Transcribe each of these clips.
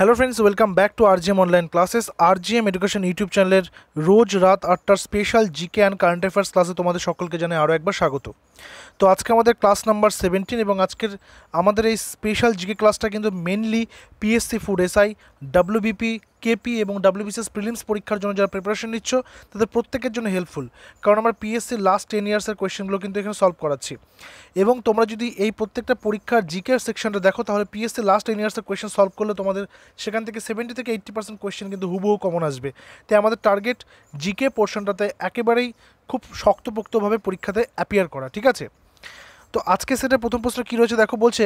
hello friends welcome back to R RGM online classes R RGM education YouTube চ্যানেলের রোজ রাত আটটার special GK and current affairs ক্লাসে তোমাদের সকলকে জানাই আরও একবার স্বাগত তো আজকে আমাদের ক্লাস নাম্বার সেভেন্টিন এবং আজকের আমাদের এই স্পেশাল জিকে ক্লাসটা কিন্তু mainly PSC food SI WBP KP এবং ডাব্লিউবিসিএস প্রিলিমস পরীক্ষার জন্য যারা প্রিপারেশন নিচ্ছ তাদের প্রত্যেকের জন্য হেল্পফুল কারণ আমার পিএসসি লাস্ট টেন ইয়ার্সের কোয়েশ্চেনগুলো কিন্তু এখানে সলভ করাচ্ছি এবং তোমরা যদি এই প্রত্যেকটা পরীক্ষার জিকে সেকশনটা দেখো তাহলে পিএসসি লাস্ট টেন ইয়ার্সের কোয়েশ্চেন সলভ করলে তোমাদের সেখান থেকে সেভেন্টি থেকে এইট্টি পার্সেন্ট কোয়েশ্চেন কিন্তু হুবহু কমন আসবে তাই আমাদের টার্গেট জিকে পোর্শনটাতে একেবারেই খুব শক্তপোক্তভাবে পরীক্ষাতে অ্যাপিয়ার করা ঠিক আছে তো আজকে সেটা প্রথম প্রশ্ন কী রয়েছে দেখো বলছে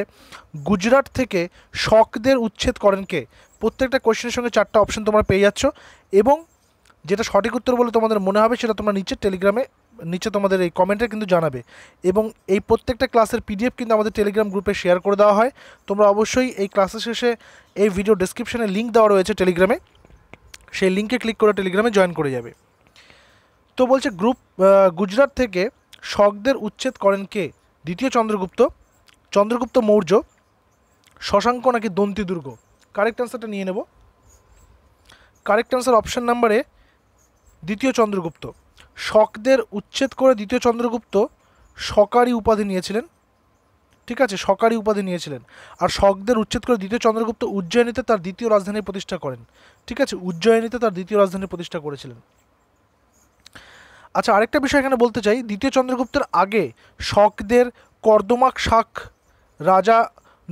গুজরাট থেকে শকদের উচ্ছেদ করেন কে প্রত্যেকটা কোয়েশ্চেনের সঙ্গে চারটা অপশন তোমরা পেয়ে যাচ্ছ এবং যেটা সঠিক উত্তর বলে তোমাদের মনে হবে সেটা তোমরা নিচে টেলিগ্রামে নিচে তোমাদের এই কমেন্টে কিন্তু জানাবে এবং এই প্রত্যেকটা ক্লাসের পিডিএফ কিন্তু আমাদের টেলিগ্রাম গ্রুপে শেয়ার করে দেওয়া হয় তোমরা অবশ্যই এই ক্লাসের শেষে এই ভিডিও ডিসক্রিপশানে লিঙ্ক দেওয়া রয়েছে টেলিগ্রামে সেই লিঙ্কে ক্লিক করে টেলিগ্রামে জয়েন করে যাবে তো বলছে গ্রুপ গুজরাট থেকে শকদের উচ্ছেদ করেন কে দ্বিতীয় চন্দ্রগুপ্ত চন্দ্রগুপ্ত মৌর্য শশাঙ্ক নাকি দন্তি দুর্গ কারেক্ট অ্যান্সারটা নিয়ে নেব কারেক্ট অ্যান্সার অপশান নাম্বারে দ্বিতীয় চন্দ্রগুপ্ত শকদের উচ্ছেদ করে দ্বিতীয় চন্দ্রগুপ্ত সকারি উপাধি নিয়েছিলেন ঠিক আছে সকারি উপাধি নিয়েছিলেন আর শকদের উচ্ছেদ করে দ্বিতীয় চন্দ্রগুপ্ত উজ্জয়িনীতে তার দ্বিতীয় রাজধানী প্রতিষ্ঠা করেন ঠিক আছে উজ্জয়িনীতে তার দ্বিতীয় রাজধানী প্রতিষ্ঠা করেছিলেন আচ্ছা আরেকটা বিষয় এখানে বলতে চাই দ্বিতীয় চন্দ্রগুপ্তের আগে শকদের কর্দমাক শাক রাজা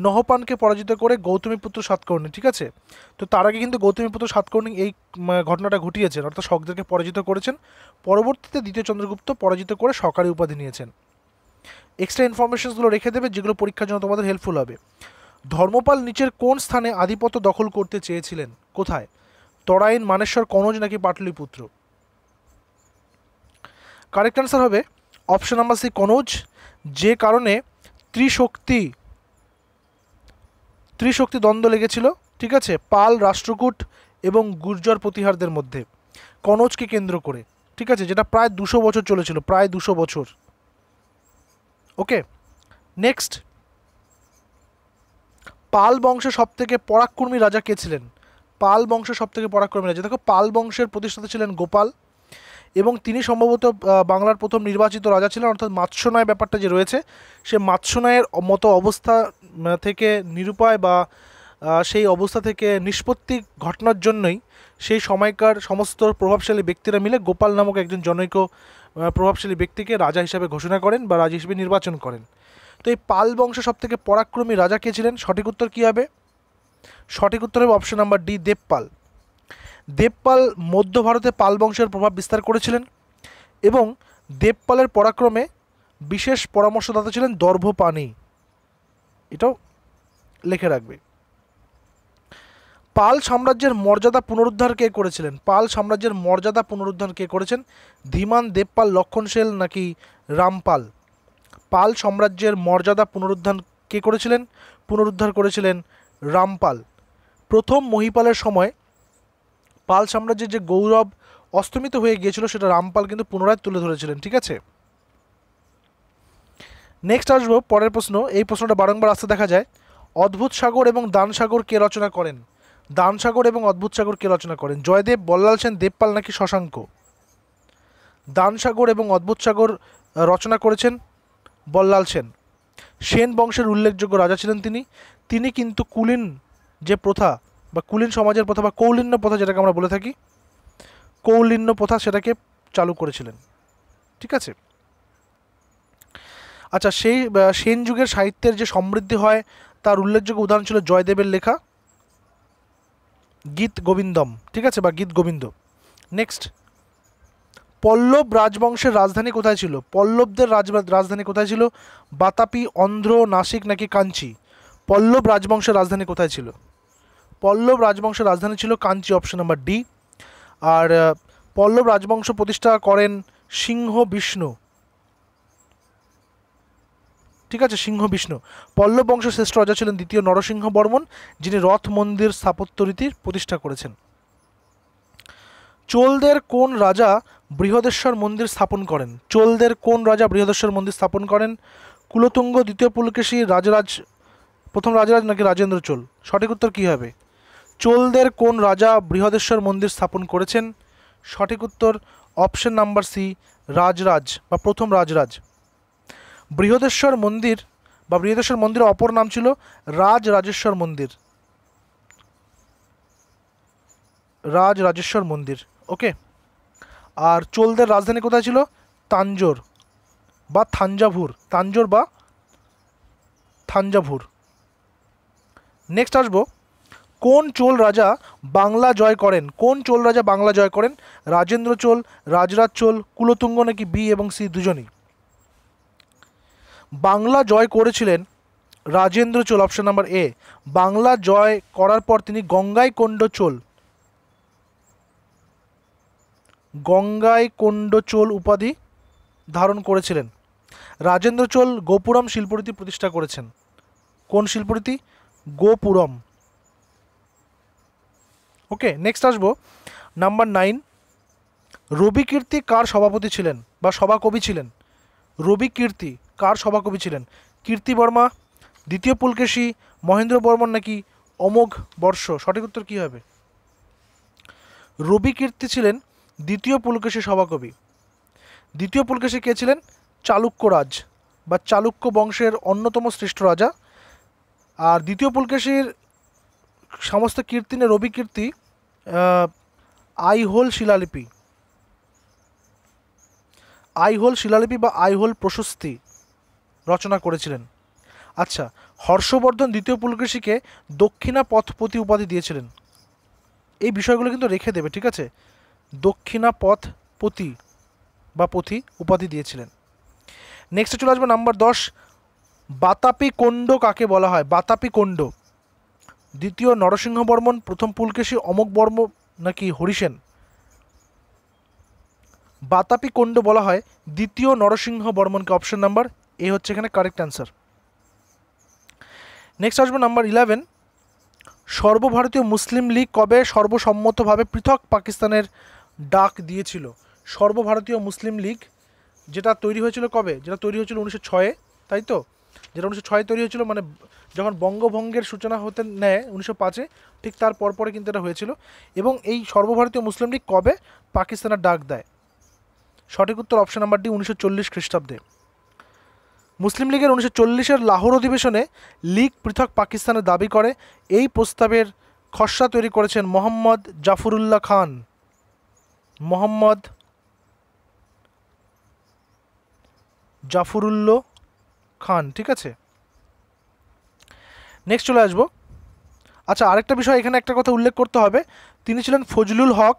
নহপানকে পরাজিত করে গৌতমীপুত্র সাতকর্ণী ঠিক আছে তো তার আগে কিন্তু গৌতমী পুত্র সাতকর্ণী এই ঘটনাটা ঘটিয়েছেন অর্থাৎ শকদেরকে পরাজিত করেছেন পরবর্তীতে দ্বিতীয় চন্দ্রগুপ্ত পরাজিত করে সরকারি উপাধি নিয়েছেন এক্সট্রা ইনফরমেশনসগুলো রেখে দেবে যেগুলো পরীক্ষার জন্য তোমাদের হেল্পফুল হবে ধর্মপাল নিচের কোন স্থানে আধিপত্য দখল করতে চেয়েছিলেন কোথায় তরাইন মানেশ্বর কনজ নাকি পাটলিপুত্র কারেক্ট অ্যান্সার হবে অপশন নাম্বার সি কনৌজ যে কারণে ত্রিশক্তি ত্রিশক্তি দ্বন্দ্ব লেগেছিল ঠিক আছে পাল রাষ্ট্রকূট এবং গুর্জর প্রতিহারদের মধ্যে কনৌজকে কেন্দ্র করে ঠিক আছে যেটা প্রায় দুশো বছর চলেছিল প্রায় দুশো বছর ওকে নেক্সট পাল বংশের সবথেকে পরাক্রমী রাজা কে ছিলেন পাল বংশের সবথেকে পরাক্রমী রাজা দেখো পাল বংশের প্রতিষ্ঠাতা ছিলেন গোপাল এবং তিনি সম্ভবত বাংলার প্রথম নির্বাচিত রাজা ছিলেন অর্থাৎ মাৎস্যনয় ব্যাপারটা যে রয়েছে সে মাৎস্যনয়ের মতো অবস্থা থেকে নিরুপায় বা সেই অবস্থা থেকে নিষ্পত্তি ঘটনার জন্যই সেই সময়কার সমস্ত প্রভাবশালী ব্যক্তিরা মিলে গোপাল নামক একজন জনৈক প্রভাবশালী ব্যক্তিকে রাজা হিসাবে ঘোষণা করেন বা রাজা হিসেবে নির্বাচন করেন তো এই পাল বংশ সবথেকে পরাক্রমী রাজা কে ছিলেন সঠিক উত্তর কী হবে সঠিক উত্তর হবে option number D Devapala Devapala মধ্য ভারতে পাল বংশের প্রভাব বিস্তার করেছিলেন এবং দেবপালের পরাক্রমে বিশেষ পরামর্শদাতা ছিলেন দর্ভপানি এটাও লিখে রাখবে পাল সাম্রাজ্যের মর্যাদা পুনরুদ্ধার কে করেছিলেন পাল সাম্রাজ্যের মর্যাদা পুনরুদ্ধার কে করেছেন ধীমান দেবপাল লক্ষণশীল নাকি রামপাল পাল সাম্রাজ্যের মর্যাদা পুনরুদ্ধার কে করেছিলেন পুনরুদ্ধার করেছিলেন রামপাল প্রথম মহিপালের সময় পাল সাম্রাজ্যের যে গৌরব অস্তমিত হয়ে গিয়েছিল সেটা রামপাল কিন্তু পুনরায় তুলে ধরেছিলেন ঠিক আছে নেক্সট আসবো পরের প্রশ্ন এই প্রশ্নটা বারংবার আসতে দেখা যায় অদ্ভুত সাগর এবং দান সাগর কে রচনা করেন দান সাগর এবং অদ্ভুত সাগর কে রচনা করেন জয়দেব বল্লাল সেন দেবপাল নাকি শশাঙ্ক দান সাগর এবং অদ্ভুত সাগর রচনা করেছেন বল্লাল সেন সেন বংশের উল্লেখযোগ্য রাজা ছিলেন তিনি তিনি কিন্তু কুলিন যে প্রথা বা কুলীন সমাজের প্রথা বা কৌলিন্য প্রথা যেটাকে আমরা বলে থাকি কৌলিন্য প্রথা সেটাকে চালু করেছিলেন ঠিক আছে আচ্ছা সেই সেন যুগের সাহিত্যের যে সমৃদ্ধি হয় তার উল্লেখযোগ্য উদাহরণ ছিল জয়দেবের লেখা গীত গোবিন্দম ঠিক আছে বা গীত গোবিন্দ নেক্সট পল্লব রাজবংশের রাজধানী কোথায় ছিল পল্লবদের রাজ রাজধানী কোথায় ছিল বাতাপি অন্ধ্র নাসিক নাকি কাঞ্চি পল্লব রাজবংশের রাজধানী কোথায় ছিল পল্লব রাজবংশের রাজধানী ছিল কাঞ্চি অপশন নাম্বার ডি আর পল্লব রাজবংশ প্রতিষ্ঠা করেন সিংহ বিষ্ণু ঠিক আছে সিংহ বিষ্ণু পল্লব বংশ শ্রেষ্ঠ রাজা ছিলেন দ্বিতীয় নরসিংহ বর্মন যিনি রথ মন্দির স্থাপত্য রীতির প্রতিষ্ঠা করেছেন চোলদের কোন রাজা বৃহদেশ্বর মন্দির স্থাপন করেন চোলদের কোন রাজা বৃহদেশ্বর মন্দির স্থাপন করেন কুলতুঙ্গ দ্বিতীয় পুলকেশী রাজরাজ প্রথম রাজরাজ নাকি রাজেন্দ্র চোল সঠিক উত্তর কী হবে চোলদের কোন রাজা বৃহদেশ্বর মন্দির স্থাপন করেছেন সঠিক উত্তর অপশন নাম্বার সি রাজরাজ বা প্রথম রাজরাজ বৃহদেশ্বর মন্দির বা বৃহদেশ্বর মন্দিরের অপর নাম ছিল রাজ রাজেশ্বর মন্দির রাজ রাজেশ্বর মন্দির ওকে আর চোলদের রাজধানী কোথায় ছিল তাঞ্জোর বা থাঞ্জাভুর তাঞ্জোর বা থাঞ্জাভুর নেক্সট আসবো কোন চোল রাজা বাংলা জয় করেন কোন চোল রাজা বাংলা জয় করেন রাজেন্দ্র চোল রাজরাজ চোল কুলতুঙ্গ নাকি বি এবং সি দুজনই বাংলা জয় করেছিলেন Rajendra Chola option number A Bangla জয় করার পর তিনি গঙ্গাইকোণ্ড চোল গঙ্গাইকোণ্ড চোল উপাধি ধারণ করেছিলেন রাজেন্দ্র চোল গোপুরম শিল্পরীতি প্রতিষ্ঠা করেছেন কোন শিল্পরীতি গোপুরম ওকে নেক্সট আসবো নাম্বার নাইন রবি কীর্তি কার সভাপতি ছিলেন বা সভাকবি ছিলেন রবি কীর্তি কার সভাকবি ছিলেন কীর্তি বর্মা দ্বিতীয় পুলকেশী মহেন্দ্র বর্মন নাকি অমোঘ বর্ষ সঠিক উত্তর কী হবে রবি কীর্তি ছিলেন দ্বিতীয় পুলকেশী সভাকবি দ্বিতীয় পুলকেশী কে ছিলেন চালুক্য রাজ বা চালুক্য বংশের অন্যতম শ্রেষ্ঠ রাজা আর দ্বিতীয় পুলকেশীর সমস্ত কীর্তিনে রবি কীর্তি আইহোল শিলালিপি আইহোল শিলালিপি বা আইহোল প্রশস্তি রচনা করেছিলেন আচ্ছা হর্ষবর্ধন দ্বিতীয় পুলকৃষিকে দক্ষিণা পথপতি উপাধি দিয়েছিলেন এই বিষয়গুলো কিন্তু রেখে দেবে ঠিক আছে দক্ষিণা পথ পতি বা পথি উপাধি দিয়েছিলেন নেক্সটে চলে আসবে নাম্বার দশ বাতাপি কোণ্ড কাকে বলা হয় বাতাপি কোণ্ড দ্বিতীয় নরসিংহবর্মন প্রথম পুলকেশী অমক বর্ম নাকি হরিসেন বাতাপি কোণ্ড বলা হয় দ্বিতীয় নরসিংহ বর্মনকে অপশন নাম্বার এ হচ্ছে এখানে কারেক্ট অ্যান্সার নেক্সট আসবে নাম্বার ইলেভেন সর্বভারতীয় মুসলিম লীগ কবে সর্বসম্মতভাবে পৃথক পাকিস্তানের ডাক দিয়েছিল সর্বভারতীয় মুসলিম লীগ যেটা তৈরি হয়েছিল কবে যেটা তৈরি হয়েছিল উনিশশো ছয়ে তাই তো যেটা উনিশশো ছয়ে তৈরি হয়েছিল মানে যখন বঙ্গভঙ্গের সূচনা হতে নেয় উনিশশো পাঁচে ঠিক তার পরপরে কিন্তু এটা হয়েছিল এবং এই সর্বভারতীয় মুসলিম লীগ কবে পাকিস্তানের ডাক দেয় সঠিক উত্তর অপশন নাম্বার ডি উনিশশো চল্লিশ খ্রিস্টাব্দে মুসলিম লীগের উনিশশো চল্লিশের লাহোর অধিবেশনে লীগ পৃথক পাকিস্তানের দাবি করে এই প্রস্তাবের খসড়া তৈরি করেছেন মোহাম্মদ জাফরুল্লাহ খান মোহাম্মদ জাফরুল্লো খান ঠিক আছে নেক্সট চলে আসবো আচ্ছা আরেকটা বিষয় এখানে একটা কথা উল্লেখ করতে হবে তিনি ছিলেন ফজলুল হক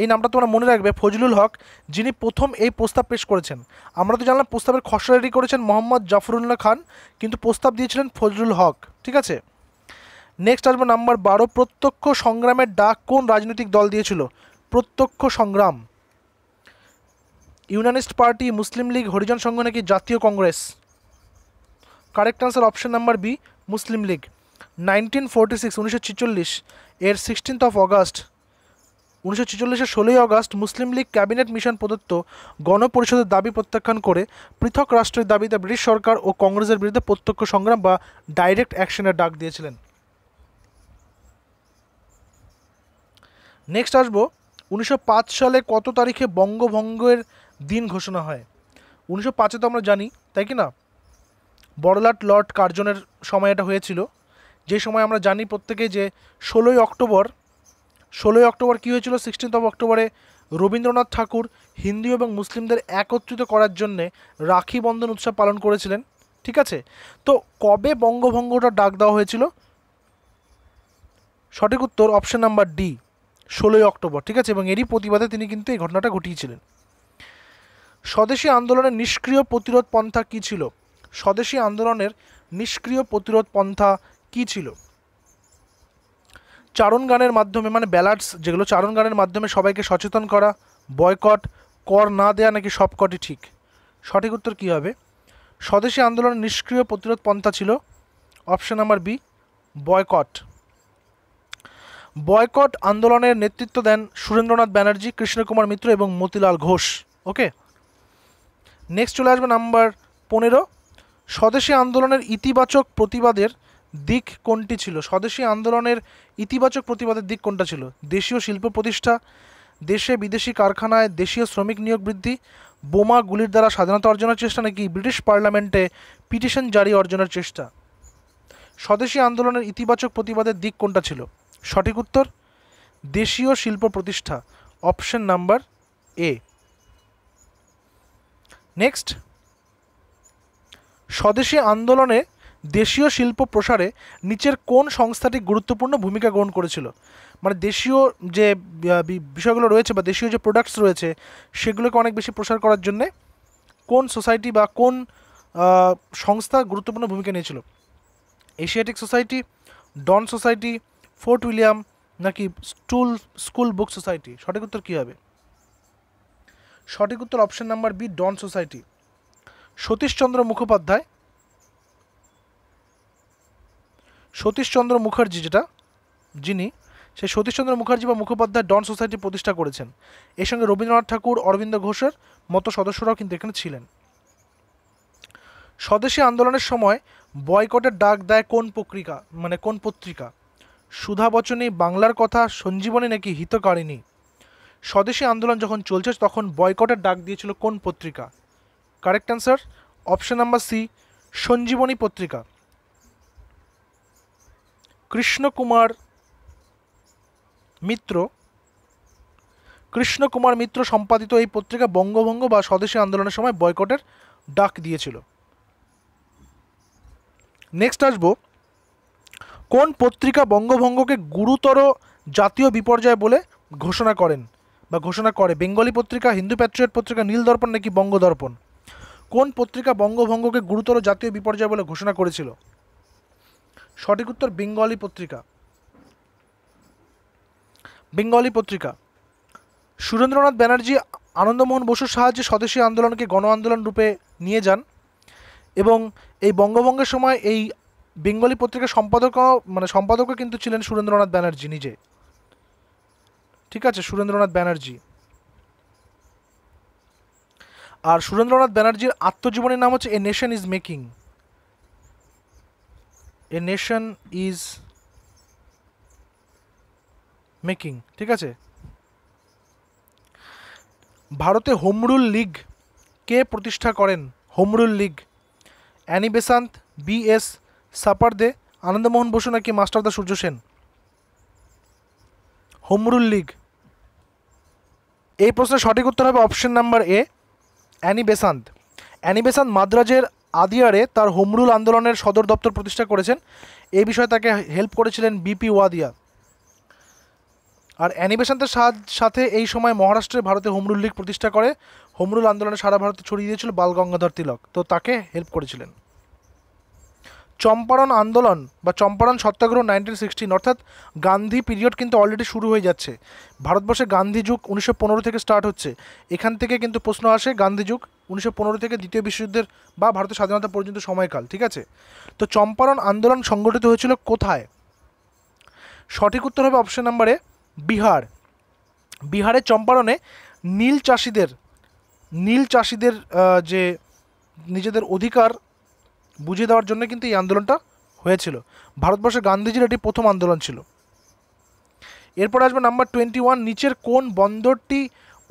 এই নামটা তোমরা মনে রাখবে ফজলুল হক যিনি প্রথম এই প্রস্তাব পেশ করেছেন আমরা তো জানলাম প্রস্তাবের খসড়া রেডি করেছেন মোহাম্মদ জাফরুল্লাহ খান কিন্তু প্রস্তাব দিয়েছিলেন ফজলুল হক ঠিক আছে নেক্সট আসবো নাম্বার বারো প্রত্যক্ষ সংগ্রামের ডাক কোন রাজনৈতিক দল দিয়েছিল প্রত্যক্ষ সংগ্রাম Unionist party Muslim League Harijan Sangh নাকি জাতীয় Congress correct answer option number B Muslim League nineteen forty six উনিশশো ছিচল্লিশ এর সিক্সটিন্থ অফ অগাস্ট উনিশশো ছিচল্লিশের ষোলোই August Muslim League cabinet mission প্রদত্ত গণপরিষদের দাবি প্রত্যাখ্যান করে পৃথক রাষ্ট্রের দাবিতে ব্রিটিশ সরকার ও কংগ্রেসের বিরুদ্ধে প্রত্যক্ষ সংগ্রাম বা ডাইরেক্ট অ্যাকশনের ডাক দিয়েছিলেন নেক্সট আসবো উনিশশো সালে কত তারিখে বঙ্গভঙ্গের দিন ঘোষণা হয় উনিশশো পাঁচে তো আমরা জানি তাই কি না বড়লাট লর্ড কার্জনের সময় এটা হয়েছিল যে সময় আমরা জানি প্রত্যেকে যে ষোলোই অক্টোবর ষোলোই অক্টোবর কী হয়েছিল সিক্সটিন্থ অফ অক্টোবরে রবীন্দ্রনাথ ঠাকুর হিন্দু এবং মুসলিমদের একত্রিত করার জন্যে রাখি বন্ধন উৎসব পালন করেছিলেন ঠিক আছে তো কবে বঙ্গভঙ্গটা ডাক দেওয়া হয়েছিল সঠিক উত্তর অপশন নাম্বার ডি ষোলোই অক্টোবর ঠিক আছে এবং এরই প্রতিবাদে তিনি কিন্তু এই ঘটনাটা ঘটিয়েছিলেন স্বদেশী আন্দোলনের নিষ্ক্রিয় প্রতিরোধ পন্থা কী ছিল স্বদেশী আন্দোলনের নিষ্ক্রিয় প্রতিরোধ পন্থা কী ছিল চারণ গানের মাধ্যমে মানে ব্যালার্স যেগুলো চারণ গানের মাধ্যমে সবাইকে সচেতন করা বয়কট কর না দেয়া নাকি সবকটি ঠিক সঠিক উত্তর কী হবে স্বদেশী আন্দোলনের নিষ্ক্রিয় প্রতিরোধ পন্থা ছিল option number B boycott boycott আন্দোলনের নেতৃত্ব দেন সুরেন্দ্রনাথ ব্যানার্জি কৃষ্ণকুমার মিত্র এবং মতিলাল ঘোষ ওকে নেক্সট চলে আসবে নাম্বার পনেরো স্বদেশী আন্দোলনের ইতিবাচক প্রতিবাদের দিক কোনটি ছিল স্বদেশী আন্দোলনের ইতিবাচক প্রতিবাদের দিক কোনটা ছিল দেশীয় শিল্প প্রতিষ্ঠা দেশে বিদেশি কারখানায় দেশীয় শ্রমিক নিয়োগ বৃদ্ধি বোমা গুলির দ্বারা স্বাধীনতা অর্জনের চেষ্টা নাকি ব্রিটিশ পার্লামেন্টে পিটিশন জারি অর্জনের চেষ্টা স্বদেশী আন্দোলনের ইতিবাচক প্রতিবাদের দিক কোনটা ছিল সঠিক উত্তর দেশীয় শিল্প প্রতিষ্ঠা অপশন নাম্বার এ নেক্সট স্বদেশী আন্দোলনে দেশীয় শিল্প প্রসারে নিচের কোন সংস্থাটি গুরুত্বপূর্ণ ভূমিকা গ্রহণ করেছিল মানে দেশীয় যে বিষয়গুলো রয়েছে বা দেশীয় যে প্রোডাক্টস রয়েছে সেগুলোকে অনেক বেশি প্রসার করার জন্যে কোন সোসাইটি বা কোন সংস্থা গুরুত্বপূর্ণ ভূমিকা নিয়েছিল Asiatic society Dawn society fort William নাকি স্টুল স্কুল বুক সোসাইটি সঠিক উত্তর কী হবে সঠিক উত্তর option number B Dawn society Satishchandra Mukhopadhyay Satishchandra Mukherjee যেটা যিনি সে সতীশচন্দ্র মুখার্জি বা মুখোপাধ্যায় ডন সোসাইটি প্রতিষ্ঠা করেছেন এর সঙ্গে রবীন্দ্রনাথ ঠাকুর অরবিন্দ ঘোষের মতো সদস্যরাও কিন্তু এখানে ছিলেন স্বদেশী আন্দোলনের সময় বয়কটের ডাক দেয় কোন পত্রিকা মানে কোন পত্রিকা সুধা বচনী বাংলার কথা সঞ্জীবনী নাকি হিতকারিণী স্বদেশী আন্দোলন যখন চলছে তখন বয়কটের ডাক দিয়েছিল কোন পত্রিকা correct answer option number C Sanjibani পত্রিকা কৃষ্ণকুমার মিত্র কৃষ্ণকুমার মিত্র সম্পাদিত এই পত্রিকা বঙ্গভঙ্গ বা স্বদেশী আন্দোলনের সময় বয়কটের ডাক দিয়েছিল নেক্সট আসব কোন পত্রিকা বঙ্গভঙ্গকে গুরুতর জাতীয় বিপর্যয় বলে ঘোষণা করেন বা ঘোষণা করে বেঙ্গলি পত্রিকা হিন্দু প্যাট্রিয়ট পত্রিকা নীল দর্পণ নাকি বঙ্গদর্পণ কোন পত্রিকা বঙ্গভঙ্গকে গুরুতর জাতীয় বিপর্যয় বলে ঘোষণা করেছিল সঠিক উত্তর বেঙ্গলি পত্রিকা বেঙ্গলি পত্রিকা সুরেন্দ্রনাথ ব্যানার্জি আনন্দমোহন বসুর সাহায্যে স্বদেশী আন্দোলনকে গণ আন্দোলন রূপে নিয়ে যান এবং এই বঙ্গভঙ্গের সময় এই বেঙ্গলি পত্রিকার সম্পাদক মানে সম্পাদকও কিন্তু ছিলেন সুরেন্দ্রনাথ ব্যানার্জি নিজে ঠিক আছে সুরেন্দ্রনাথ ব্যানার্জি আর সুরেন্দ্রনাথ ব্যানার্জির আত্মজীবনীর নাম হচ্ছে a nation is making a nation is making ঠিক আছে ভারতে হোমরুল লীগ কে প্রতিষ্ঠা করেন home rule league Annie Besant B S সাপারদে আনন্দমোহন বসু নাকি master da Surya Sen home rule league এই প্রশ্নের সঠিক উত্তর হবে option number A Annie Besant Annie Besant মাদ্রাজের আদিয়ারে তার হোমরুল আন্দোলনের সদর দপ্তর প্রতিষ্ঠা করেছেন এই বিষয়ে তাকে হেল্প করেছিলেন বিপি ওয়াদিয়া আর অ্যানিবেশান্তের সাথে এই সময় মহারাষ্ট্রে ভারতে হোমরুল লীগ প্রতিষ্ঠা করে হোমরুল আন্দোলনে সারা ভারতে ছড়িয়ে দিয়েছিল বাল গঙ্গাধর তিলক তো তাকে হেল্প করেছিলেন চম্পারণ আন্দোলন বা চম্পারণ সত্যাগ্রহ নাইনটিন সিক্সটিন অর্থাৎ গান্ধী পিরিয়ড কিন্তু অলরেডি শুরু হয়ে যাচ্ছে ভারতবর্ষে গান্ধী যুগ উনিশশো পনেরো থেকে স্টার্ট হচ্ছে এখান থেকে কিন্তু প্রশ্ন আসে গান্ধী যুগ উনিশশো পনেরো থেকে দ্বিতীয় বিশ্বযুদ্ধের বা ভারতের স্বাধীনতা পর্যন্ত সময়কাল ঠিক আছে তো চম্পারণ আন্দোলন সংগঠিত হয়েছিল কোথায় সঠিক উত্তর হবে অপশন নাম্বারে বিহার বিহারের চম্পারণে নীল চাষিদের নীল চাষিদের যে নিজেদের অধিকার বুঝিয়ে দেওয়ার জন্য কিন্তু এই আন্দোলনটা হয়েছিল ভারতবর্ষে গান্ধীজির এটি প্রথম আন্দোলন ছিল এরপর আসবে নাম্বার টোয়েন্টি ওয়ান নিচের কোন বন্দরটি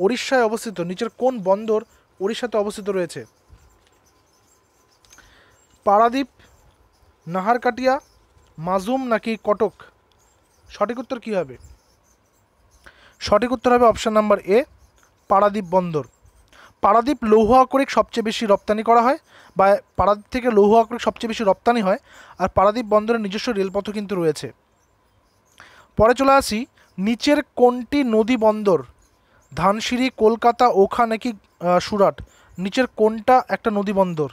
ওড়িশায় অবস্থিত নিচের কোন বন্দর ওড়িশাতে অবস্থিত রয়েছে পারাদ্বীপ নাহারকাটিয়া মাজুম নাকি কটক সঠিক উত্তর কী হবে সঠিক উত্তর হবে অপশান নাম্বার এ পারাদ্বীপ বন্দর পারাদ্বীপ লৌহ আকরিক সবচেয়ে বেশি রপ্তানি করা হয় বা পারাদ্বীপ থেকে লৌহ আকরিক সবচেয়ে বেশি রপ্তানি হয় আর পারাদ্বীপ বন্দরের নিজস্ব রেলপথও কিন্তু রয়েছে পরে চলে আসি নিচের কোনটি নদী বন্দর ধানসিঁড়ি কলকাতা ওখা নাকি সুরাট নিচের কোনটা একটা নদী বন্দর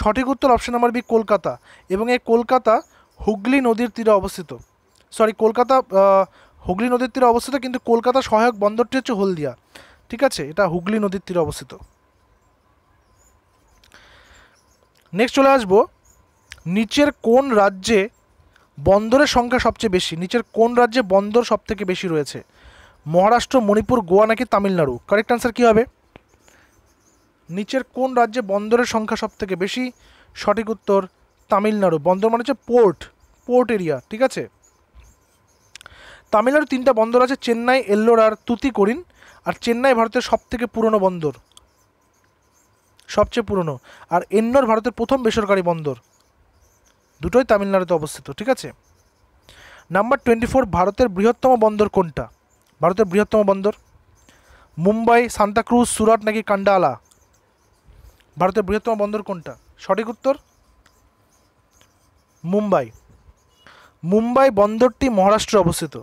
সঠিক উত্তর অপশন নাম্বার বি কলকাতা এবং এই কলকাতা হুগলি নদীর তীরে অবস্থিত সরি কলকাতা হুগলি নদীর তীরে অবস্থিত কিন্তু কলকাতা সহায়ক বন্দরটি হচ্ছে হলদিয়া ঠিক আছে এটা হুগলি নদীর তীরে অবস্থিত নেক্সট চলে আসবো নিচের কোন রাজ্যে বন্দরের সংখ্যা সবচেয়ে বেশি নিচের কোন রাজ্যে বন্দর সবথেকে বেশি রয়েছে মহারাষ্ট্র মণিপুর গোয়া নাকি তামিলনাড়ু কারেক্ট অ্যান্সার কী হবে নিচের কোন রাজ্যে বন্দরের সংখ্যা সবথেকে বেশি সঠিক উত্তর তামিলনাড়ু বন্দর মানে হচ্ছে পোর্ট পোর্ট এরিয়া ঠিক আছে তামিলনাড়ু তিনটা বন্দর আছে চেন্নাই এল্লোর আর তুতিকরিন আর চেন্নাই ভারতের সবথেকে পুরনো বন্দর সবচেয়ে পুরনো আর এন্নোর ভারতের প্রথম বেসরকারি বন্দর দুটোই তামিলনাড়ুতে অবস্থিত ঠিক আছে নাম্বার টোয়েন্টি ফোর ভারতের বৃহত্তম বন্দর কোনটা ভারতের বৃহত্তম বন্দর মুম্বাই সান্তাক্রুজ সুরাট নাকি কান্ডালা ভারতের বৃহত্তম বন্দর কোনটা সঠিক উত্তর মুম্বাই মুম্বাই বন্দরটি মহারাষ্ট্রে অবস্থিত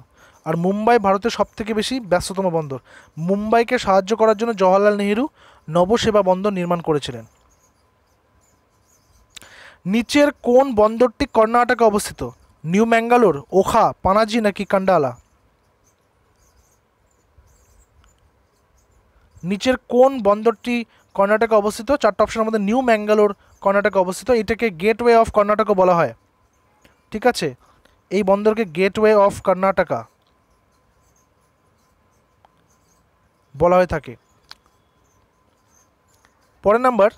আর মুম্বাই ভারতের সবথেকে বেশি ব্যস্ততম বন্দর মুম্বাইকে সাহায্য করার জন্য জওয়াহরলাল নেহেরু নবসেবা বন্দর নির্মাণ করেছিলেন নিচের কোন বন্দরটি কর্ণাটকে অবস্থিত নিউ ম্যাঙ্গালোর ওখা পানাজি নাকি কান্ডালা নিচের কোন বন্দরটি কর্ণাটকে অবস্থিত চারটা অপশনের মধ্যে নিউ ম্যাঙ্গালোর কর্ণাটকে অবস্থিত এটাকে গেটওয়ে অফ কর্ণাটকও বলা হয় ঠিক আছে এই বন্দরকে গেটওয়ে অফ কর্ণাটকা বলা হয়ে থাকে পরের নাম্বার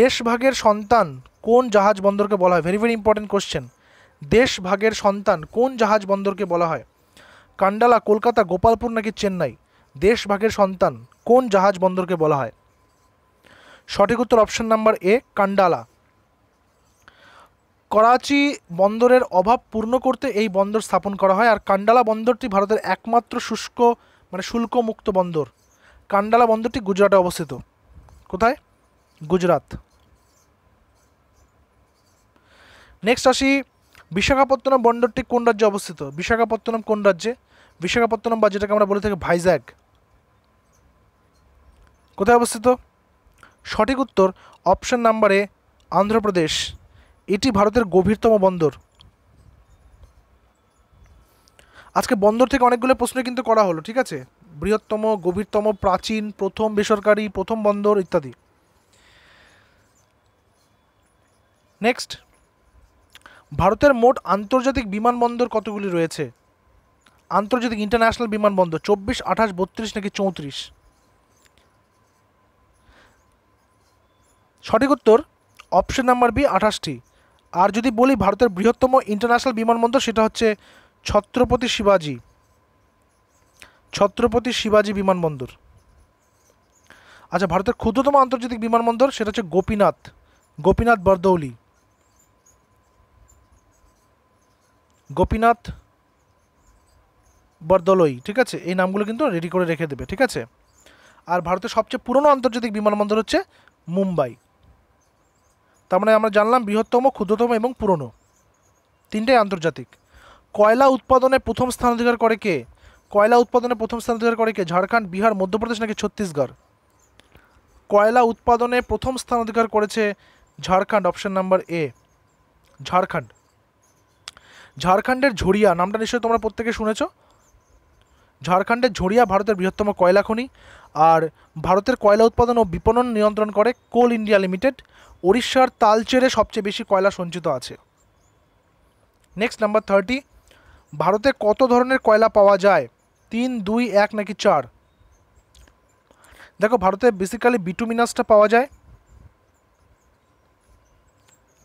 দেশভাগের সন্তান কোন জাহাজ বন্দরকে বলা হয় ভেরি ভেরি ইম্পর্টেন্ট কোশ্চেন দেশভাগের সন্তান কোন জাহাজ বন্দরকে বলা হয় কান্ডালা কলকাতা গোপালপুর নাকি চেন্নাই দেশভাগের সন্তান কোন জাহাজ বন্দরকে বলা হয় সঠিক উত্তর option number A Kandla Karachi বন্দরের অভাব পূর্ণ করতে এই বন্দর স্থাপন করা হয় আর কান্ডালা বন্দরটি ভারতের একমাত্র শুষ্ক মানে শুল্কমুক্ত বন্দর কান্ডালা বন্দরটি গুজরাটে অবস্থিত কোথায় গুজরাট নেক্সট আসি বিশাখাপত্তনম বন্দরটি কোন রাজ্যে অবস্থিত বিশাখাপত্তনম কোন রাজ্যে বিশাখাপত্তনম বা যেটাকে আমরা বলে থাকি ভাইজ্যাগ কোথায় অবস্থিত সঠিক উত্তর অপশন নাম্বারে অন্ধ্রপ্রদেশ এটি ভারতের গভীরতম বন্দর আজকে বন্দর থেকে অনেকগুলো প্রশ্ন কিন্তু করা হলো ঠিক আছে বৃহত্তম গভীরতম প্রাচীন প্রথম বেসরকারি প্রথম বন্দর ইত্যাদি নেক্সট ভারতের মোট আন্তর্জাতিক বিমানবন্দর কতগুলি রয়েছে আন্তর্জাতিক ইন্টারন্যাশনাল বিমানবন্দর চব্বিশ আঠাশ বত্রিশ নাকি চৌত্রিশ সঠিক উত্তর অপশন নাম্বার বি আঠাশটি আর যদি বলি ভারতের বৃহত্তম ইন্টারন্যাশনাল বিমানবন্দর সেটা হচ্ছে ছত্রপতি শিবাজী ছত্রপতি শিবাজি বিমানবন্দর আচ্ছা ভারতের ক্ষুদ্রতম আন্তর্জাতিক বিমানবন্দর সেটা হচ্ছে গোপীনাথ গোপীনাথ বরদৌলি গোপীনাথ বরদলই ঠিক আছে এই নামগুলো কিন্তু রেডি করে রেখে দেবে ঠিক আছে আর ভারতের সবচেয়ে পুরনো আন্তর্জাতিক বিমানবন্দর হচ্ছে মুম্বাই তার মানে আমরা জানলাম বৃহত্তম ক্ষুদ্রতম এবং পুরনো তিনটাই আন্তর্জাতিক কয়লা উৎপাদনে প্রথম স্থান অধিকার করে কে কয়লা উৎপাদনে প্রথম স্থান অধিকার করে কে ঝাড়খণ্ড বিহার মধ্যপ্রদেশ নাকি ছত্তিশগড় কয়লা উৎপাদনে প্রথম স্থান অধিকার করেছে Jharkhand option number A Jharkhand ঝাড়খণ্ডের ঝড়িয়া নামটা নিশ্চয়ই তোমরা প্রত্যেকে শুনেছ ঝাড়খণ্ডের ঝড়িয়া ভারতের বৃহত্তম কয়লা খনি আর ভারতের কয়লা উৎপাদন ও বিপণন নিয়ন্ত্রণ করে কোল ইন্ডিয়া লিমিটেড ওড়িশার তালচেরে সবচেয়ে বেশি কয়লা সঞ্চিত আছে নেক্সট নাম্বার থার্টি ভারতে কত ধরনের কয়লা পাওয়া যায় তিন দুই এক নাকি চার দেখো ভারতে বেসিক্যালি বিটুমিনাসটা পাওয়া যায়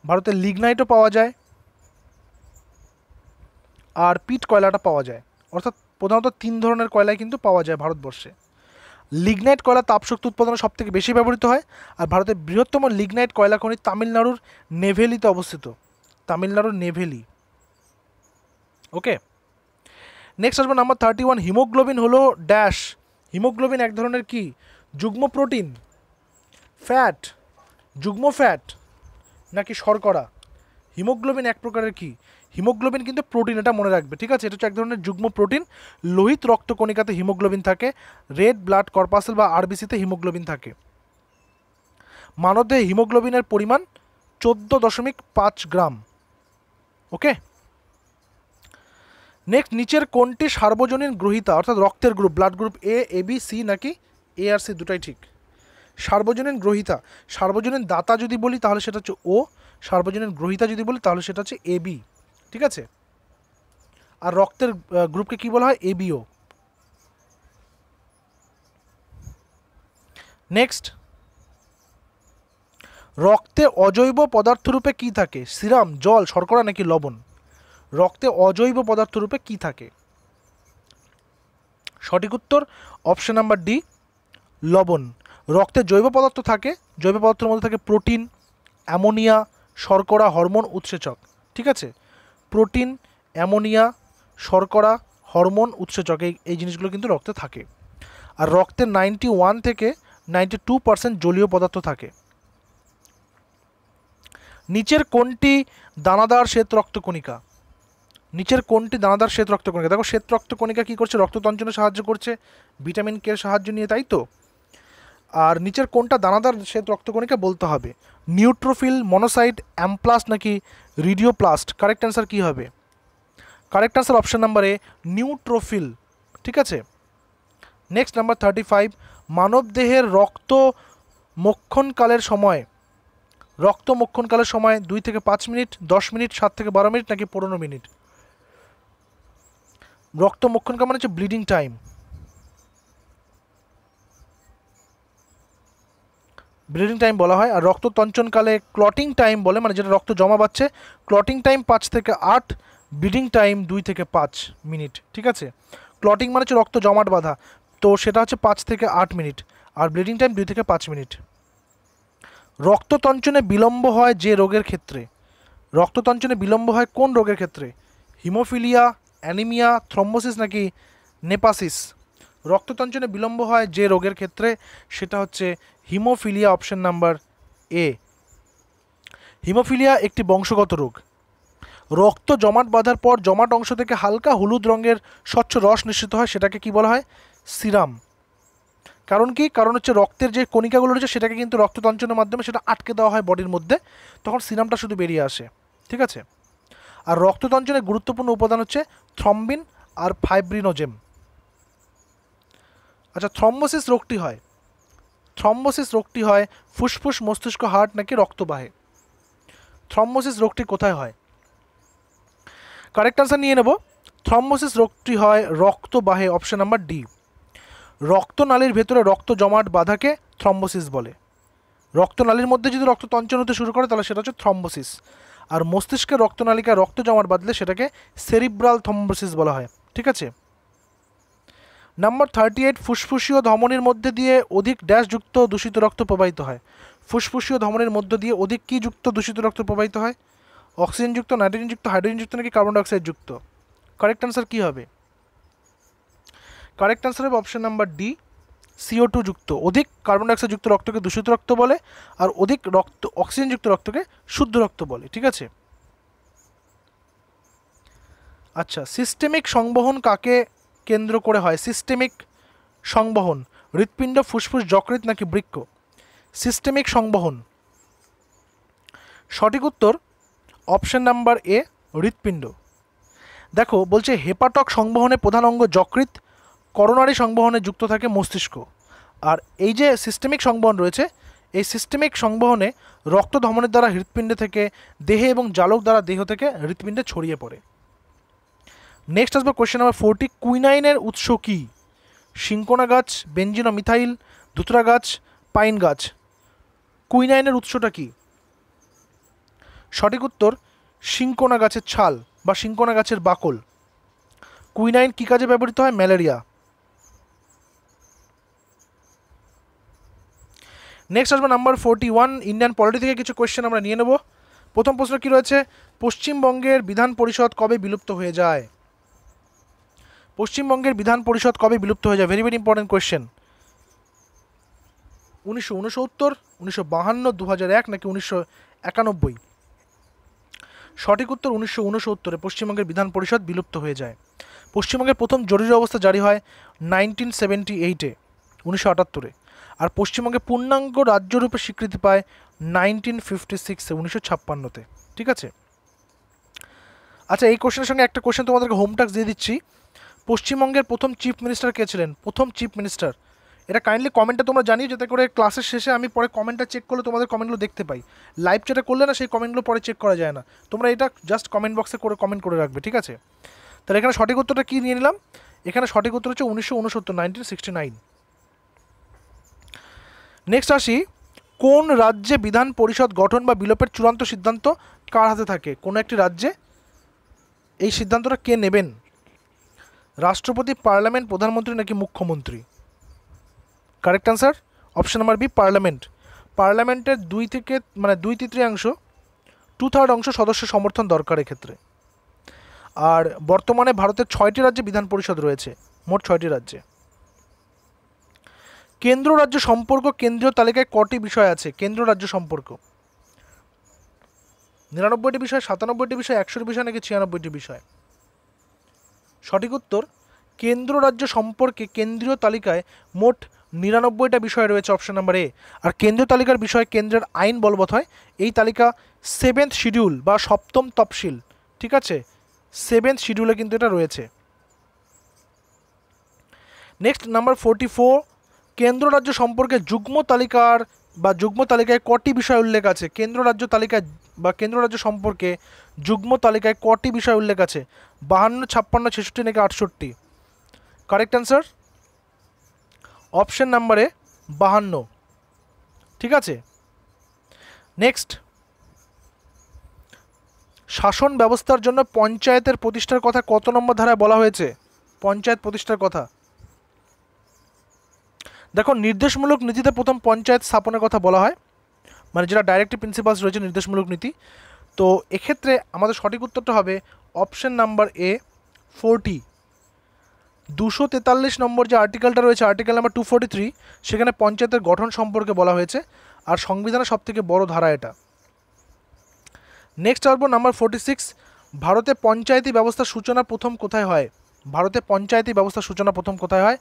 ভারতে লিগনাইটও পাওয়া যায় আর পিট কয়লাটা পাওয়া যায় অর্থাৎ প্রধানত তিন ধরনের কয়লাই কিন্তু পাওয়া যায় ভারতবর্ষে লিগনাইট কয়লা তাপশক্তি উৎপাদনে সবথেকে বেশি ব্যবহৃত হয় আর ভারতের বৃহত্তম লিগনাইট কয়লা খনি তামিলনাড়ুর নেভেলিতে অবস্থিত তামিলনাড়ুর নেভেলি ওকে নেক্সট আসবে নাম্বার থার্টি ওয়ান হিমোগ্লোবিন হলো ড্যাশ হিমোগ্লোবিন এক ধরনের কি যুগ্ম প্রোটিন ফ্যাট যুগ্ম ফ্যাট নাকি শর্করা হিমোগ্লোবিন এক প্রকারের কি হিমোগ্লোবিন কিন্তু প্রোটিন এটা মনে রাখবে ঠিক আছে এটা হচ্ছে এক ধরনের যুগ্ম প্রোটিন লোহিত রক্তকণিকাতে হিমোগ্লোবিন থাকে রেড ব্লাড কর্পাসেল বা আরবিসিতে হিমোগ্লোবিন থাকে মানবদেহে হিমোগ্লোবিনের পরিমাণ চোদ্দো দশমিক পাঁচ গ্রাম ওকে নেক্সট নিচের কোনটি সার্বজনীন গ্রহিতা অর্থাৎ রক্তের group blood group A A B C নাকি এ আর সি দুটাই ঠিক সার্বজনীন গ্রহিতা সার্বজনীন দাতা যদি বলি তাহলে সেটা হচ্ছে ও সার্বজনীন গ্রহিতা যদি বলি তাহলে সেটা হচ্ছে এ বি ঠিক আছে আর রক্তের গ্রুপকে কি বলা হয় এবিও নেক্সট রক্তে অজৈব পদার্থরূপে কি থাকে সিরাম জল শর্করা নাকি লবণ রক্তে অজৈব পদার্থ রূপে কি থাকে সঠিক উত্তর অপশন নাম্বার ডি লবণ রক্তে জৈব পদার্থ থাকে জৈব পদার্থের মধ্যে থাকে প্রোটিন অ্যামোনিয়া শর্করা হরমোন উৎসেচক ঠিক আছে প্রোটিন অ্যামোনিয়া শর্করা হরমোন উৎসেচক এই এই জিনিসগুলো কিন্তু রক্তে থাকে আর রক্তে নাইনটি ওয়ান থেকে নাইনটি টু পার্সেন্ট জলীয় পদার্থ থাকে নিচের কোনটি দানাদার শ্বেত রক্তকণিকা নিচের কোনটি দানাদার শ্বেত রক্তকণিকা দেখো শ্বেত রক্তকণিকা কী করছে রক্ততঞ্চনে সাহায্য করছে ভিটামিন কে সাহায্য নিয়ে তাই তো আর নিচের কোনটা দানাদার শ্বেত রক্তকণিকা বলতে হবে নিউট্রোফিল মনোসাইট অ্যামপ্লাস্ট নাকি রিডিওপ্লাস্ট কারেক্ট অ্যান্সার কী হবে correct answer option number A neutrophil ঠিক আছে নেক্সট নাম্বার থার্টি ফাইভ মানবদেহের রক্ত মক্ষণকালের সময় রক্ত মক্ষণকালের সময় দুই থেকে পাঁচ মিনিট দশ মিনিট সাত থেকে বারো মিনিট নাকি পনেরো মিনিট রক্তমক্ষণকার মানে হচ্ছে ব্লিডিং টাইম ব্লিডিং টাইম বলা হয় আর রক্ত তঞ্চনকালে ক্লটিং টাইম বলে মানে যেটা রক্ত জমা পাচ্ছে ক্লটিং টাইম পাঁচ থেকে আট ব্লিডিং টাইম দুই থেকে পাঁচ মিনিট ঠিক আছে ক্লটিং মানে হচ্ছে রক্ত জমাট বাঁধা তো সেটা হচ্ছে পাঁচ থেকে আট মিনিট আর ব্লিডিং টাইম দুই থেকে পাঁচ মিনিট রক্ত তঞ্চনে বিলম্ব হয় যে রোগের ক্ষেত্রে রক্ত তঞ্চনে বিলম্ব হয় কোন রোগের ক্ষেত্রে হিমোফিলিয়া অ্যানিমিয়া থ্রম্বোসিস নাকি নেপাসিস রক্ততঞ্চনে বিলম্ব হয় যে রোগের ক্ষেত্রে সেটা হচ্ছে haemophilia option number A haemophilia একটি বংশগত রোগ রক্ত জমাট বাঁধার পর জমাট অংশ থেকে হালকা হলুদ রঙের স্বচ্ছ রস নিঃসৃত হয় সেটাকে কি বলা হয় সিরাম কারণ কি কারণ হচ্ছে রক্তের যে কণিকাগুলো রয়েছে সেটাকে কিন্তু রক্ততঞ্চনের মাধ্যমে সেটা আটকে দেওয়া হয় বডির মধ্যে তখন সিরামটা শুধু বেরিয়ে আসে ঠিক আছে আর রক্ততঞ্চনের গুরুত্বপূর্ণ উপাদান হচ্ছে থ্রম্বিন আর ফাইব্রিনোজেম আচ্ছা থ্রম্বোসিস রোগটি হয় থ্রম্বোসিস রোগটি হয় ফুসফুস মস্তিষ্ক হার্ট নাকি রক্তবাহে থ্রম্বোসিস রোগটি কোথায় হয় কারেক্ট আনসার নিয়ে নেব থ্রম্বোসিস রোগটি হয় রক্তবাহে অপশন নাম্বার ডি রক্তনালীর ভেতরে রক্ত জমাট বাধাকে থ্রম্বোসিস বলে রক্তনালীর মধ্যে যদি রক্ত তঞ্চন হতে শুরু করে তাহলে সেটা হচ্ছে থ্রম্বোসিস আর মস্তিষ্কের রক্তনালিকা রক্ত জমার বাদলে সেটাকে সেরিব্রাল থম্বোসিস বলা হয় ঠিক আছে নাম্বার থার্টি এইট ফুসফুসীয় ধমনির মধ্যে দিয়ে অধিক ড্যাশযুক্ত দূষিত রক্ত প্রবাহিত হয় ফুসফুসীয় ধমনির মধ্য দিয়ে অধিক কী যুক্ত দূষিত রক্ত প্রবাহিত হয় অক্সিজেনযুক্ত নাইট্রোজেনযুক্ত হাইড্রোজেনযুক্ত নাকি কার্বন ডাইঅক্সাইডযুক্ত কারেক্ট অ্যান্সার কী হবে কারেক্ট অ্যান্সার হবে option number D CO two যুক্ত অধিক কার্বন ডাইঅক্সাইড যুক্ত রক্তকে দূষিত রক্ত বলে আর অধিক রক্ত অক্সিজেনযুক্ত রক্তকে শুদ্ধ রক্ত বলে ঠিক আছে আচ্ছা সিস্টেমিক সংবহন কাকে কেন্দ্র করে হয় সিস্টেমিক সংবহন হৃৎপিণ্ড ফুসফুস যকৃত নাকি বৃক্ষ সিস্টেমিক সংবহন সঠিক উত্তর অপশন নাম্বার এ হৃৎপিণ্ড দেখো বলছে হেপাটক সংবহনে প্রধান অঙ্গ যকৃত করোনারি সংবহনে যুক্ত থাকে মস্তিষ্ক আর এই যে সিস্টেমিক সংবহন রয়েছে এই সিস্টেমিক সংবহনে রক্ত ধমনের দ্বারা হৃৎপিণ্ডে থেকে দেহে এবং জালক দ্বারা দেহ থেকে হৃৎপিণ্ডে ছড়িয়ে পড়ে নেক্সট আসবে কোয়েশ্চেন নাম্বার ফোরটি কুইনাইনের উৎস কী সিঙ্কোনা গাছ বেঞ্জিনো মিথাইল ধুতরা গাছ পাইন গাছ কুইনাইনের উৎসটা কি সঠিক উত্তর সিঙ্কোনা গাছের ছাল বা সিঙ্কোনা গাছের বাকল কুইনাইন কী কাজে ব্যবহৃত হয় ম্যালেরিয়া নেক্সট আসবে number forty one Indian polity থেকে কিছু কোয়েশ্চেন আমরা নিয়ে নেব প্রথম প্রশ্ন কি রয়েছে পশ্চিমবঙ্গের বিধান পরিষদ কবে বিলুপ্ত হয়ে যায় পশ্চিমবঙ্গের বিধান পরিষদ কবে বিলুপ্ত হয়ে যায় ভেরি ভেরি ইম্পর্টেন্ট কোয়েশ্চেন উনিশশো উনসত্তর উনিশশো বাহান্ন দু হাজার এক নাকি উনিশশো একানব্বই সঠিক উত্তর উনিশশো উনসত্তরে পশ্চিমবঙ্গের বিধান পরিষদ বিলুপ্ত হয়ে যায় পশ্চিমবঙ্গের প্রথম জরুরি অবস্থা জারি হয় নাইনটিন সেভেন্টি এইটে উনিশশো আটাত্তরে আর পশ্চিমবঙ্গে পূর্ণাঙ্গ রাজ্যরূপে স্বীকৃতি পায় নাইনটিন ফিফটি সিক্সে উনিশশো ছাপ্পান্নতে ঠিক আছে আচ্ছা এই কোশ্চেনের সঙ্গে একটা কোশ্চেন তোমাদেরকে হোমটাক্স দিয়ে দিচ্ছি পশ্চিমবঙ্গের প্রথম চিফ মিনিস্টার কে ছিলেন প্রথম চিফ মিনিস্টার এটা কাইন্ডলি কমেন্টটা তোমরা জানিও যাতে করে ক্লাসের শেষে আমি পরে কমেন্টটা চেক করলে তোমাদের কমেন্টগুলো দেখতে পাই লাইভ চ্যাটে করলে না সেই কমেন্টগুলো পরে চেক করা যায় না তোমরা এটা জাস্ট কমেন্ট বক্সে করে কমেন্ট করে রাখবে ঠিক আছে তাহলে এখানে সঠিক উত্তরটা কী নিয়ে নিলাম এখানে সঠিক উত্তর হচ্ছে উনিশশো উনসত্তর নাইনটিন সিক্সটি নাইন নেক্সট আসি কোন রাজ্যে বিধান পরিষদ গঠন বা বিলোপের চূড়ান্ত সিদ্ধান্ত কার হাতে থাকে কোনো একটি রাজ্যে এই সিদ্ধান্তটা কে নেবেন রাষ্ট্রপতি পার্লামেন্ট প্রধানমন্ত্রী নাকি মুখ্যমন্ত্রী correct answer option number B parliament পার্লামেন্টের দুই থেকে মানে দুই তৃতীয়াংশ টু থার্ড অংশ সদস্য সমর্থন দরকার ক্ষেত্রে আর বর্তমানে ভারতের ছয়টি রাজ্যে বিধান পরিষদ রয়েছে মোট ছয়টি রাজ্যে কেন্দ্র রাজ্য সম্পর্ক কেন্দ্রীয় তালিকায় কটি বিষয় আছে কেন্দ্র রাজ্য সম্পর্ক নিরানব্বইটি বিষয় সাতানব্বইটি বিষয় একশোটি বিষয় নাকি ছিয়ানব্বইটি বিষয় সঠিক উত্তর কেন্দ্র রাজ্য সম্পর্কে কেন্দ্রীয় তালিকায় মোট নিরানব্বইটা বিষয় রয়েছে অপশন নাম্বার এ আর কেন্দ্রীয় তালিকার বিষয়ে কেন্দ্রের আইন বলবৎ হয় এই তালিকা সেভেন্থ শিডিউল বা সপ্তম তফসিল ঠিক আছে সেভেন্থ শিডিউলে কিন্তু এটা রয়েছে নেক্সট নাম্বার ফোরটি ফোর কেন্দ্র রাজ্য সম্পর্কে যুগ্ম তালিকার বা যুগ্ম তালিকায় কটি বিষয় উল্লেখ আছে কেন্দ্র রাজ্য তালিকায় বা কেন্দ্র রাজ্য সম্পর্কে যুগ্ম তালিকায় কটি বিষয় উল্লেখ আছে বাহান্ন ছাপ্পান্ন ছেষট্টি নাকি আটষট্টি কারেক্ট অ্যান্সার অপশান নাম্বারে বাহান্ন ঠিক আছে নেক্সট শাসন ব্যবস্থার জন্য পঞ্চায়েতের প্রতিষ্ঠার কথা কত নম্বর ধারায় বলা হয়েছে পঞ্চায়েত প্রতিষ্ঠার কথা দেখো নির্দেশমূলক নীতিতে প্রথম পঞ্চায়েত স্থাপনের কথা বলা হয় মানে যেটা ডাইরেক্টিভ প্রিন্সিপালস রয়েছে নির্দেশমূলক নীতি তো এক্ষেত্রে আমাদের সঠিক উত্তরটা হবে অপশন নাম্বার এ ফোরটি দুশো তেতাল্লিশ নম্বর যে আর্টিকেলটা রয়েছে article number two forty three সেখানে পঞ্চায়েতের গঠন সম্পর্কে বলা হয়েছে আর সংবিধানের সবথেকে বড় ধারা এটা নেক্সট আসবো নাম্বার ফোর্টি সিক্স ভারতে পঞ্চায়েতি ব্যবস্থার সূচনা প্রথম কোথায় হয় ভারতে পঞ্চায়েতি ব্যবস্থার সূচনা প্রথম কোথায় হয়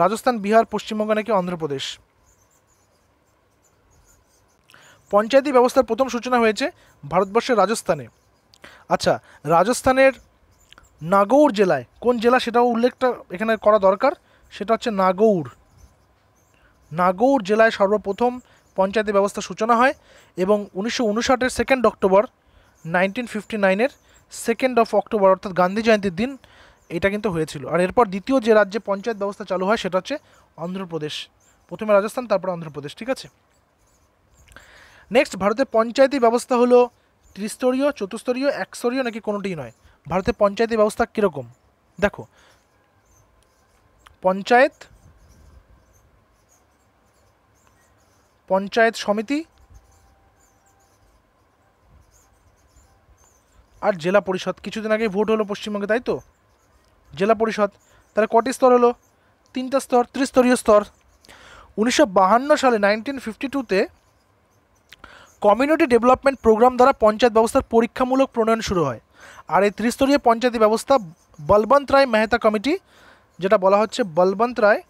রাজস্থান বিহার পশ্চিমবঙ্গ নাকি অন্ধ্রপ্রদেশ পঞ্চায়েতি ব্যবস্থার প্রথম সূচনা হয়েছে ভারতবর্ষের রাজস্থানে আচ্ছা রাজস্থানের নাগৌর জেলায় কোন জেলা সেটাও উল্লেখটা এখানে করা দরকার সেটা হচ্ছে নাগৌর নাগৌর জেলায় সর্বপ্রথম পঞ্চায়েতি ব্যবস্থা সূচনা হয় এবং উনিশশো উনষাটের সেকেন্ড অক্টোবর নাইনটিন ফিফটি নাইনের সেকেন্ড অফ অক্টোবর অর্থাৎ গান্ধী জয়ন্তীর দিন এটা কিন্তু হয়েছিল আর এরপর দ্বিতীয় যে রাজ্যে পঞ্চায়েত ব্যবস্থা চালু হয় সেটা হচ্ছে অন্ধ্রপ্রদেশ প্রথমে রাজস্থান তারপর অন্ধ্রপ্রদেশ ঠিক আছে নেক্সট ভারতের পঞ্চায়েতি ব্যবস্থা হলো ত্রিস্তরীয় চতুস্তরীয় একস্তরীয় নাকি কোনোটিই নয় ভারতের পঞ্চায়েতি ব্যবস্থা কীরকম দেখো পঞ্চায়েত পঞ্চায়েত সমিতি আর জেলা পরিষদ কিছুদিন আগে ভোট হলো পশ্চিমবঙ্গে তাই তো জেলা পরিষদ তাহলে কটি স্তর হলো তিনটা স্তর ত্রিস্তরীয় স্তর উনিশশো সালে নাইনটিন ফিফটি টুতে কমিউনিটি ডেভেলপমেন্ট প্রোগ্রাম দ্বারা পঞ্চায়েত ব্যবস্থার পরীক্ষামূলক প্রণয়ন শুরু হয় আর এই ত্রিস্তরীয় পঞ্চায়েতি ব্যবস্থা বলবন্ত রায় মেহতা কমিটি যেটা বলা হচ্ছে বলবন্ত রায়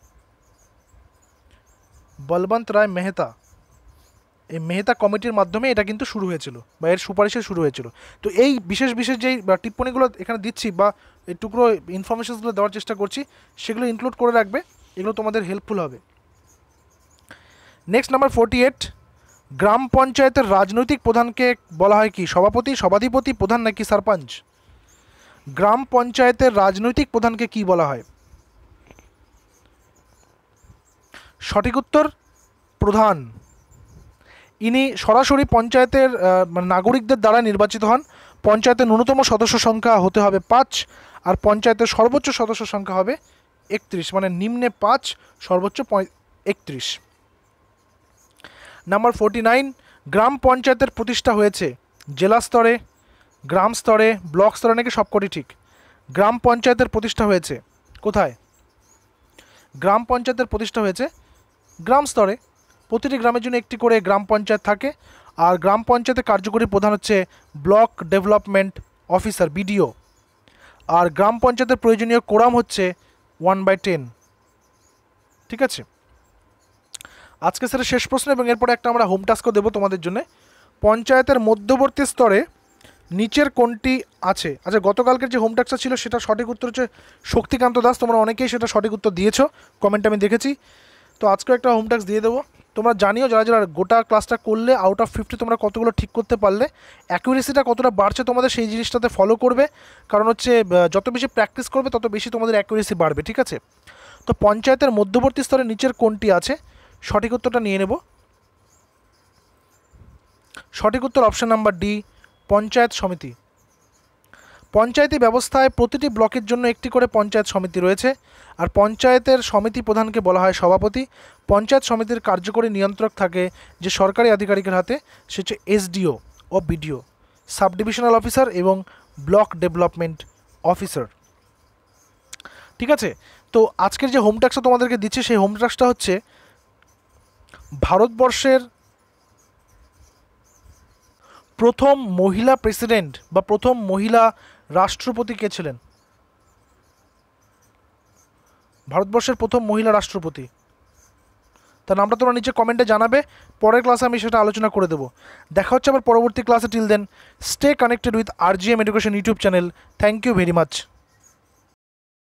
বলবন্ত রায় মেহতা এই মেহতা কমিটির মাধ্যমে এটা কিন্তু শুরু হয়েছিল বা এর সুপারিশে শুরু হয়েছিল তো এই বিশেষ বিশেষ যেই টিপ্পণীগুলো এখানে দিচ্ছি বা এই টুকরো ইনফরমেশনসগুলো দেওয়ার চেষ্টা করছি সেগুলো ইনক্লুড করে রাখবে এগুলো তোমাদের হেল্পফুল হবে নেক্সট নাম্বার ফোর্টি এইট গ্রাম পঞ্চায়েতের রাজনৈতিক প্রধানকে বলা হয় কি সভাপতি সভাধিপতি প্রধান নাকি সরপঞ্চ গ্রাম পঞ্চায়েতের রাজনৈতিক প্রধানকে কি বলা হয় সঠিক উত্তর প্রধান ইনি সরাসরি পঞ্চায়েতের মানে নাগরিকদের দ্বারা নির্বাচিত হন পঞ্চায়েতের ন্যূনতম সদস্য সংখ্যা হতে হবে পাঁচ আর পঞ্চায়েতের সর্বোচ্চ সদস্য সংখ্যা হবে একত্রিশ মানে নিম্নে পাঁচ সর্বোচ্চ একত্রিশ নাম্বার ফোরটি নাইন গ্রাম পঞ্চায়েতের প্রতিষ্ঠা হয়েছে জেলা স্তরে গ্রাম স্তরে ব্লক স্তরে নাকি সবকটি ঠিক গ্রাম পঞ্চায়েতের প্রতিষ্ঠা হয়েছে কোথায় গ্রাম পঞ্চায়েতের প্রতিষ্ঠা হয়েছে গ্রাম স্তরে প্রতিটি গ্রামের জন্য একটি করে গ্রাম পঞ্চায়েত থাকে আর গ্রাম পঞ্চায়েতের কার্যকরী প্রধান হচ্ছে ব্লক ডেভেলপমেন্ট অফিসার বিডিও আর গ্রাম পঞ্চায়েতের প্রয়োজনীয় কোরাম হচ্ছে ওয়ান বাই টেন ঠিক আছে আজকে স্যারের শেষ প্রশ্ন এবং এরপরে একটা আমরা হোম টাস্কও দেবো তোমাদের জন্য পঞ্চায়েতের মধ্যবর্তী স্তরে নিচের কোনটি আছে আচ্ছা গতকালকের যে হোম টাস্কটা ছিল সেটা সঠিক উত্তর হচ্ছে শক্তিকান্ত দাস তোমরা অনেকেই সেটা সঠিক উত্তর দিয়েছ কমেন্ট আমি দেখেছি তো আজকে একটা হোম টাস্ক দিয়ে দেবো তোমরা জানিও যারা যারা গোটা ক্লাসটা করলে আউট অফ ফিফটি তোমরা কতগুলো ঠিক করতে পারলে অ্যাকুরেসিটা কতটা বাড়ছে তোমাদের সেই জিনিসটাতে ফলো করবে কারণ হচ্ছে যত বেশি প্র্যাকটিস করবে তত বেশি তোমাদের অ্যাকুরেসি বাড়বে ঠিক আছে তো পঞ্চায়েতের মধ্যবর্তী স্তরে নিচের কোনটি আছে সঠিক উত্তরটা নিয়ে নেব সঠিক উত্তর অপশান নাম্বার ডি পঞ্চায়েত সমিতি পঞ্চায়েতি ব্যবস্থায় প্রতিটি ব্লকের জন্য একটি করে পঞ্চায়েত সমিতি রয়েছে আর পঞ্চায়েতের সমিতি প্রধানকে বলা হয় সভাপতি পঞ্চায়েত সমিতির কার্যকরী নিয়ন্ত্রক থাকে যে সরকারি আধিকারিকের হাতে সে হচ্ছে এসডিও ও বিডিও সাব ডিভিশনাল অফিসার এবং ব্লক ডেভেলপমেন্ট অফিসার ঠিক আছে তো আজকের যে হোম ট্যাক্সটা তোমাদেরকে দিচ্ছে সেই হোম ট্যাক্সটা হচ্ছে ভারতবর্ষের প্রথম মহিলা প্রেসিডেন্ট বা প্রথম মহিলা রাষ্ট্রপতি কে ছিলেন ভারতবর্ষের প্রথম মহিলা রাষ্ট্রপতি তার নামটা তোমরা নিচে কমেন্টে জানাবে পরের ক্লাসে আমি সেটা আলোচনা করে দেবো দেখা হচ্ছে আবার পরবর্তী ক্লাসে till then stay connected with R G M education YouTube channel thank you very much